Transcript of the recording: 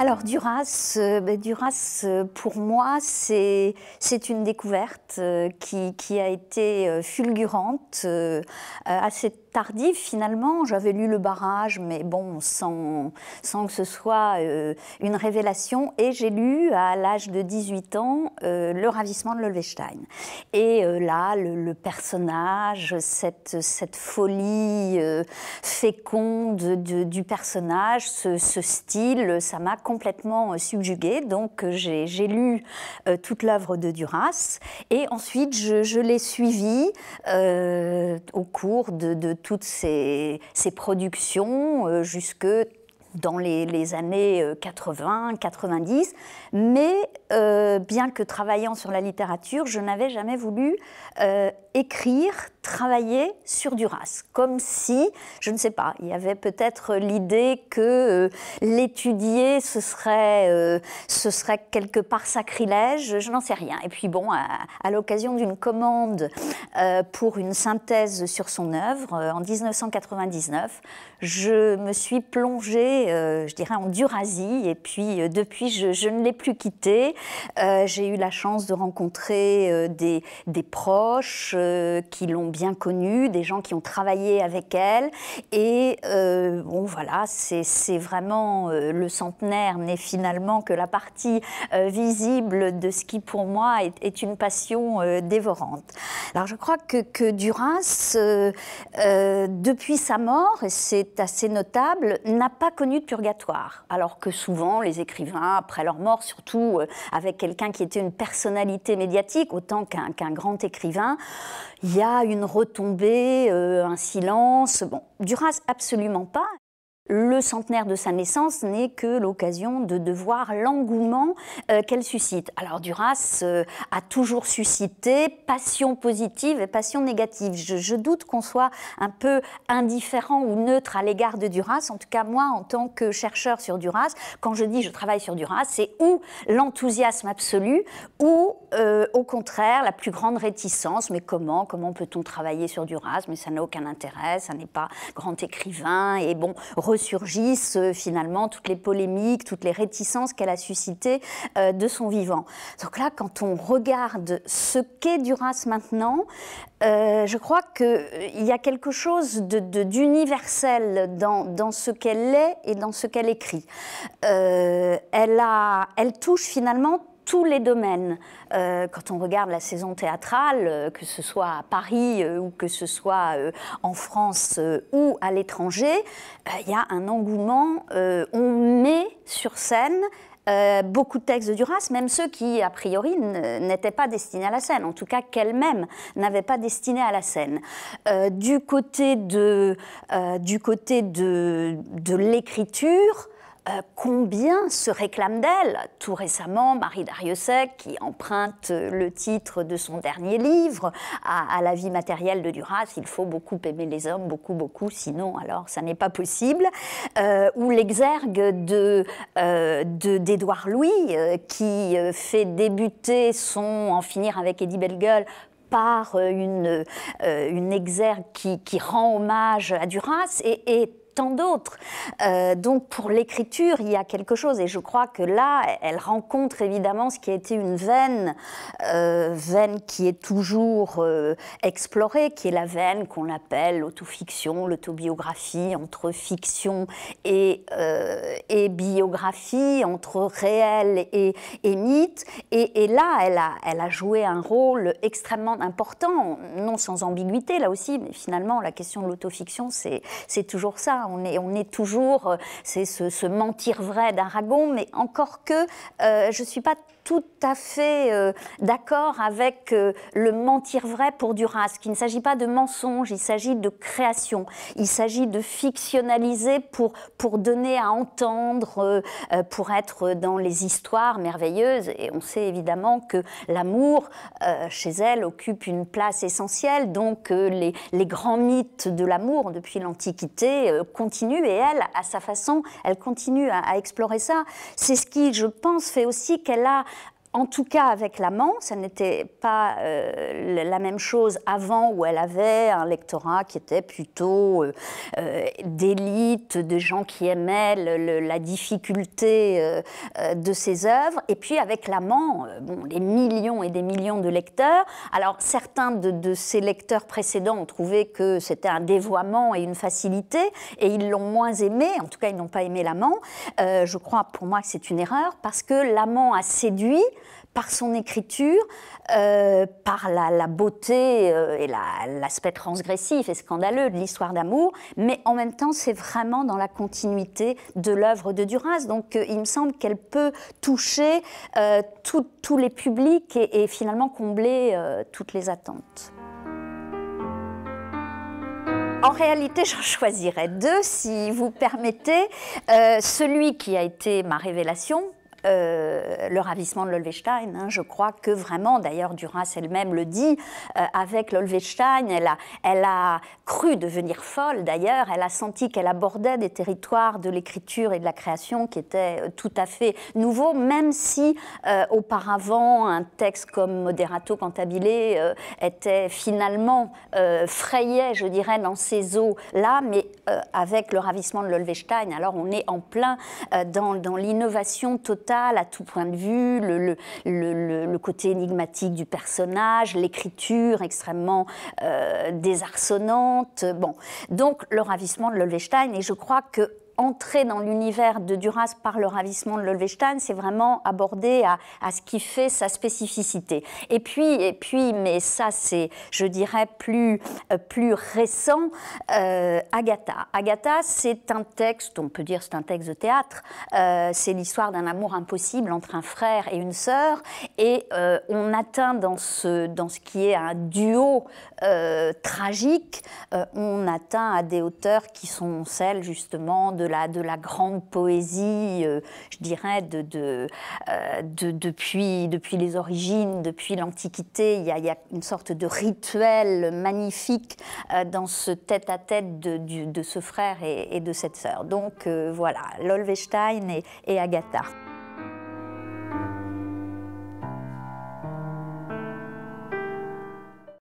Alors Duras, euh, ben, Duras euh, pour moi, c'est une découverte euh, qui, qui, a été fulgurante, assez tardive finalement. J'avais lu Le Barrage, mais bon, sans, sans que ce soit une révélation. Et j'ai lu à l'âge de 18 ans Le Ravissement de Lolvestein. Et là, le, personnage, cette, cette folie féconde du, personnage, ce, ce style, ça m'a complètement euh, subjuguée. Donc euh, j'ai lu euh, toute l'œuvre de Duras et ensuite je, l'ai suivie au cours de, toutes ses ces productions jusque dans les, années 80-90, euh, mais euh, bien que travaillant sur la littérature, je n'avais jamais voulu euh, écrire, travailler sur Duras, comme si, je ne sais pas, il y avait peut-être l'idée que l'étudier, ce, serait, ce serait quelque part sacrilège, je n'en sais rien. Et puis bon, à, à l'occasion d'une commande pour une synthèse sur son œuvre, en 1999, je me suis plongée euh, je dirais, en Durasie. Et puis, euh, depuis, je, ne l'ai plus quitté. Euh, j'ai eu la chance de rencontrer des, proches qui l'ont bien connue, des gens qui ont travaillé avec elle. Et bon, voilà, c'est vraiment le centenaire n'est finalement que la partie visible de ce qui, pour moi, est, une passion dévorante. Alors, je crois que, que Duras, depuis sa mort, et c'est assez notable, n'a pas connu de purgatoire, alors que souvent les écrivains, après leur mort, surtout euh, avec quelqu'un qui était une personnalité médiatique, autant qu'un grand écrivain, il y a une retombée, euh, un silence. Bon, Duras, absolument pas le centenaire de sa naissance n'est que l'occasion de, devoir voir l'engouement euh, qu'elle suscite. Alors Duras euh, a toujours suscité passion positive et passion négative. Je, doute qu'on soit un peu indifférent ou neutre à l'égard de Duras. En tout cas, moi, en tant que chercheur sur Duras, quand je dis je travaille sur Duras, c'est ou l'enthousiasme absolu ou, euh, au contraire, la plus grande réticence. Mais comment Comment peut-on travailler sur Duras Mais ça n'a aucun intérêt, ça n'est pas grand écrivain. Et bon, surgissent euh, finalement toutes les polémiques, toutes les réticences qu'elle a suscitées euh, de son vivant. Donc là, quand on regarde ce qu'est Duras maintenant, euh, je crois qu'il y a quelque chose d'universel de, d'universel dans, dans, ce qu'elle est et dans ce qu'elle écrit. elle, a, elle touche finalement tous les domaines. Euh, quand on regarde la saison théâtrale, euh, que ce soit à Paris euh, ou que ce soit en France ou à l'étranger, il y a un engouement. on met sur scène beaucoup de textes de Duras, même ceux qui, a priori, n'étaient pas destinés à la scène, en tout cas qu'elle-même n'avait pas destiné à la scène. du côté de, de l'écriture, euh, combien se réclame d'elle Tout récemment, Marie Dariussec, qui emprunte euh, le titre de son dernier livre à, la vie matérielle de Duras, il faut beaucoup aimer les hommes, beaucoup, beaucoup, sinon alors ça n'est pas possible, euh, ou l'exergue de, d'Édouard Louis, qui fait débuter son En finir avec Eddie Bellegueule par une, une exergue qui, rend hommage à Duras et, et d'autres. Euh, donc pour l'écriture, il y a quelque chose. Et je crois que là, elle rencontre évidemment ce qui a été une veine, euh, veine qui est toujours euh, explorée, qui est la veine qu'on appelle l'autofiction, l'autobiographie, entre fiction et, biographie, entre réel et, mythe. Et, là, elle a, elle a joué un rôle extrêmement important, non sans ambiguïté là aussi, mais finalement, la question de l'autofiction, c'est toujours ça on est, toujours, euh, c'est ce, ce, mentir vrai d'Aragon, mais encore que euh, je ne suis pas tout à fait euh, d'accord avec euh, le mentir vrai pour Duras, qu'il ne s'agit pas de mensonge, il s'agit de création, il s'agit de fictionnaliser pour, pour donner à entendre, euh, pour être dans les histoires merveilleuses. Et on sait évidemment que l'amour, chez elle, occupe une place essentielle, donc les, les, grands mythes de l'amour depuis l'Antiquité continuent, et elle, à sa façon, elle continue à explorer ça. C'est ce qui, je pense, fait aussi qu'elle a en tout cas avec l'amant, ça n'était pas euh, la même chose avant où elle avait un lectorat qui était plutôt euh, euh, d'élite, de gens qui aimaient la difficulté de ses œuvres. Et puis avec l'amant, bon, les millions et des millions de lecteurs. Alors certains de, de ces lecteurs précédents ont trouvé que c'était un dévoiement et une facilité, et ils l'ont moins aimé, en tout cas ils n'ont pas aimé l'amant. je crois pour moi que c'est une erreur, parce que l'amant a séduit, par son écriture, euh, par la, beauté euh, et l'aspect transgressif et scandaleux de l'histoire d'amour, mais en même temps, c'est vraiment dans la continuité de l'œuvre de Duras. Donc, euh, il me semble qu'elle peut toucher tous les publics et, finalement combler toutes les attentes. En réalité, j'en choisirais deux, si vous permettez. celui qui a été ma révélation, euh, le ravissement de Lolvestein. Hein. je crois que vraiment, d'ailleurs, Duras elle-même le dit, euh, avec Lolvestein, elle a, elle a cru devenir folle, d'ailleurs, elle a senti qu'elle abordait des territoires de l'écriture et de la création qui étaient euh, tout à fait nouveaux, même si auparavant, un texte comme Moderato Cantabile était finalement frayé, je dirais, dans ces eaux-là, mais avec le ravissement de Lolvestein, alors on est en plein dans l'innovation totale à tout point de vue, le, côté énigmatique du personnage, l'écriture extrêmement euh, désarçonnante. Bon, donc le ravissement de Löwenstein, et je crois que entrer dans l'univers de Duras par le ravissement de l'Olvestein, c'est vraiment aborder à, ce qui fait sa spécificité. Et puis, et puis mais ça c'est, je dirais, plus, euh, plus récent, euh, Agatha. Agatha, c'est un texte, on peut dire c'est un texte de théâtre, euh, c'est l'histoire d'un amour impossible entre un frère et une sœur, et on atteint dans ce, dans ce qui est un duo tragique, on atteint à des hauteurs qui sont celles justement de de la grande poésie, euh, je dirais, de, euh, depuis, les origines, depuis l'Antiquité. Il, y a une sorte de rituel magnifique euh, dans ce tête-à-tête de, ce frère et, de cette sœur. Donc voilà, Lolvestein et Agatha.